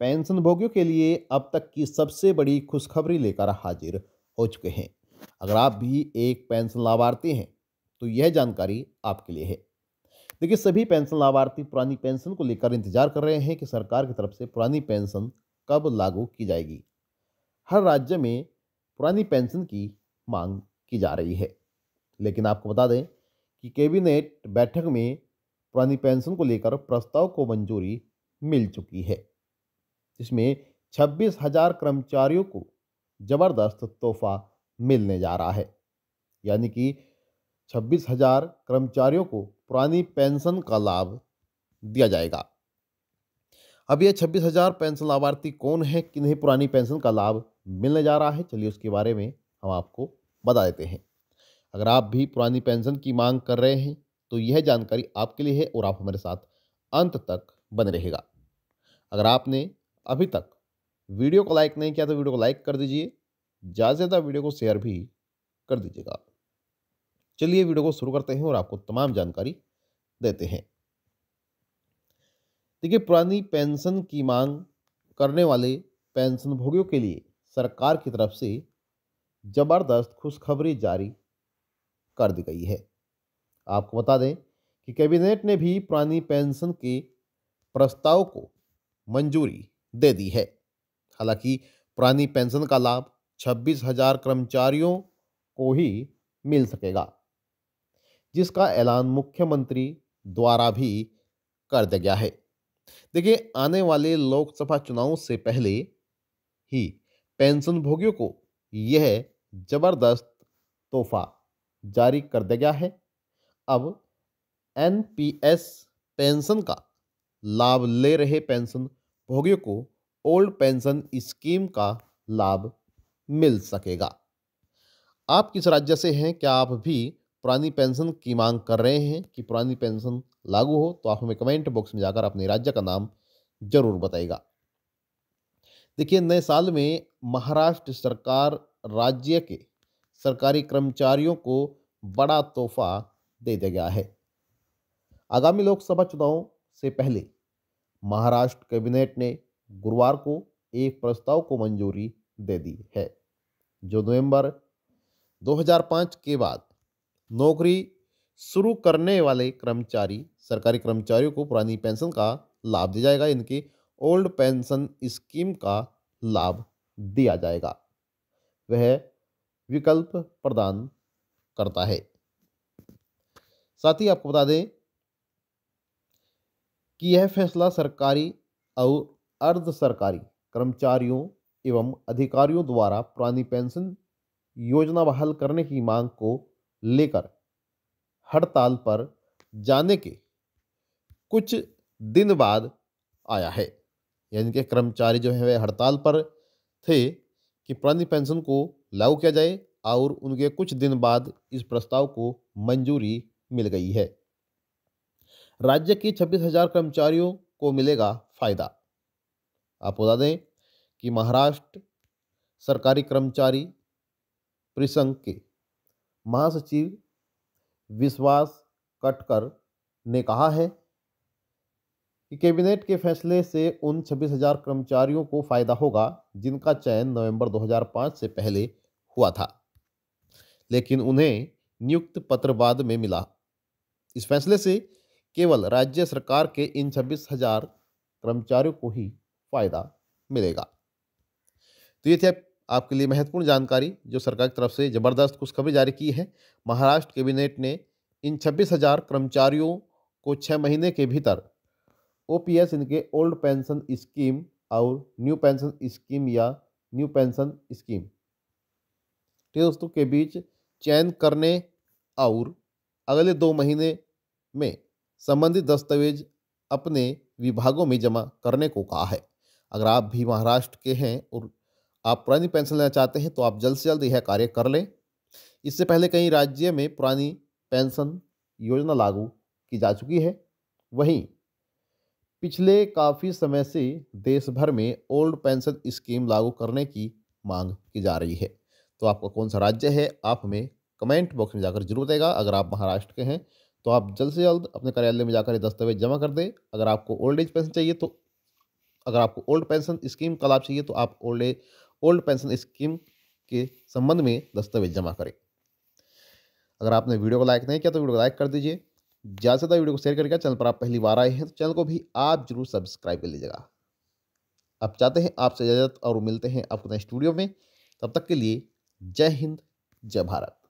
पेंशनभोगियों के लिए अब तक की सबसे बड़ी खुशखबरी लेकर हाजिर हो चुके हैं अगर आप भी एक पेंशन लाभार्थी हैं तो यह जानकारी आपके लिए है देखिए सभी पेंशन लाभार्थी पुरानी पेंशन को लेकर इंतजार कर रहे हैं कि सरकार की तरफ से पुरानी पेंशन कब लागू की जाएगी हर राज्य में पुरानी पेंशन की मांग की जा रही है लेकिन आपको बता दें कि कैबिनेट बैठक में पुरानी पेंशन को लेकर प्रस्ताव को मंजूरी मिल चुकी है जिसमें छब्बीस हजार कर्मचारियों को ज़बरदस्त तोहफा मिलने जा रहा है यानी कि छब्बीस हजार कर्मचारियों को पुरानी पेंशन का लाभ दिया जाएगा अब ये छब्बीस हजार पेंशन लाभार्थी कौन है किन्हीं पुरानी पेंशन का लाभ मिलने जा रहा है चलिए उसके बारे में हम आपको बता देते हैं अगर आप भी पुरानी पेंशन की मांग कर रहे हैं तो यह जानकारी आपके लिए है और आप हमारे साथ अंत तक बने रहेगा अगर आपने अभी तक वीडियो को लाइक नहीं किया तो वीडियो को लाइक कर दीजिए ज़्यादा से ज़्यादा वीडियो को शेयर भी कर दीजिएगा चलिए वीडियो को शुरू करते हैं और आपको तमाम जानकारी देते हैं देखिए पुरानी पेंशन की मांग करने वाले पेंशनभोगियों के लिए सरकार की तरफ से ज़बरदस्त खुशखबरी जारी कर दी गई है आपको बता दें कि कैबिनेट ने भी पुरानी पेंशन के प्रस्ताव को मंजूरी दे दी है हालांकि पुरानी पेंशन का लाभ छब्बीस हजार कर्मचारियों को ही मिल सकेगा जिसका ऐलान मुख्यमंत्री द्वारा भी कर दिया गया है देखिए आने वाले लोकसभा चुनाव से पहले ही पेंशनभोगियों को यह जबरदस्त तोहफा जारी कर दिया गया है अब एनपीएस पेंशन का लाभ ले रहे पेंशन भोगियों को ओल्ड पेंशन स्कीम का लाभ मिल सकेगा आप किस राज्य से हैं क्या आप भी पुरानी पेंशन की मांग कर रहे हैं कि पुरानी पेंशन लागू हो तो आप हमें कमेंट बॉक्स में जाकर अपने राज्य का नाम जरूर बताएगा देखिए नए साल में महाराष्ट्र सरकार राज्य के सरकारी कर्मचारियों को बड़ा तोहफा दे दिया गया है आगामी लोकसभा चुनाव से पहले महाराष्ट्र कैबिनेट ने गुरुवार को एक प्रस्ताव को मंजूरी दे दी है जो नवंबर 2005 के बाद नौकरी शुरू करने वाले कर्मचारी सरकारी कर्मचारियों को पुरानी पेंशन का लाभ दिया जाएगा इनके ओल्ड पेंशन स्कीम का लाभ दिया जाएगा वह विकल्प प्रदान करता है साथ ही आपको बता दें कि यह फैसला सरकारी और अर्ध सरकारी कर्मचारियों एवं अधिकारियों द्वारा पुरानी पेंशन योजना बहाल करने की मांग को लेकर हड़ताल पर जाने के कुछ दिन बाद आया है यानी कि कर्मचारी जो है वह हड़ताल पर थे कि पुरानी पेंशन को लागू किया जाए और उनके कुछ दिन बाद इस प्रस्ताव को मंजूरी मिल गई है राज्य की छब्बीस हजार कर्मचारियों को मिलेगा फायदा आपको बता दें कि महाराष्ट्र सरकारी कर्मचारी परिसंघ के महासचिव विश्वास कटकर ने कहा है कि कैबिनेट के फैसले से उन छब्बीस हजार कर्मचारियों को फायदा होगा जिनका चयन नवंबर 2005 से पहले हुआ था लेकिन उन्हें नियुक्त पत्र बाद में मिला इस फैसले से केवल राज्य सरकार के इन छब्बीस हजार कर्मचारियों को ही फायदा मिलेगा तो ये थे आपके लिए महत्वपूर्ण जानकारी जो सरकार की तरफ से ज़बरदस्त खुशखबरी जारी की है महाराष्ट्र कैबिनेट ने इन छब्बीस हजार कर्मचारियों को छः महीने के भीतर ओ इनके ओल्ड पेंशन स्कीम और न्यू पेंशन स्कीम या न्यू पेंशन स्कीम ठीक दोस्तों के बीच चयन करने और अगले दो महीने में संबंधित दस्तावेज अपने विभागों में जमा करने को कहा है अगर आप भी महाराष्ट्र के हैं और आप पुरानी पेंशन लेना चाहते हैं तो आप जल्द से जल्द यह कार्य कर लें इससे पहले कई राज्य में पुरानी पेंशन योजना लागू की जा चुकी है वहीं पिछले काफ़ी समय से देश भर में ओल्ड पेंशन स्कीम लागू करने की मांग की जा रही है तो आपका कौन सा राज्य है आप हमें कमेंट बॉक्स में जाकर जरूर देगा अगर आप महाराष्ट्र के हैं तो आप जल्द से जल्द अपने कार्यालय में जाकर ये दस्तावेज जमा कर दें अगर आपको ओल्ड एज पेंशन चाहिए तो अगर आपको ओल्ड पेंशन स्कीम का लाभ चाहिए तो आप old age old pension scheme के संबंध में दस्तावेज जमा करें अगर आपने वीडियो को लाइक नहीं किया तो वीडियो को लाइक कर दीजिए ज़्यादा से ज़्यादा वीडियो को शेयर करके चैनल पर आप पहली बार आए हैं तो चैनल को भी आप जरूर सब्सक्राइब कर लीजिएगा आप चाहते हैं आपसे इजाज़त और मिलते हैं आपको नेक्स्ट वीडियो में तब तक के लिए जय हिंद जय भारत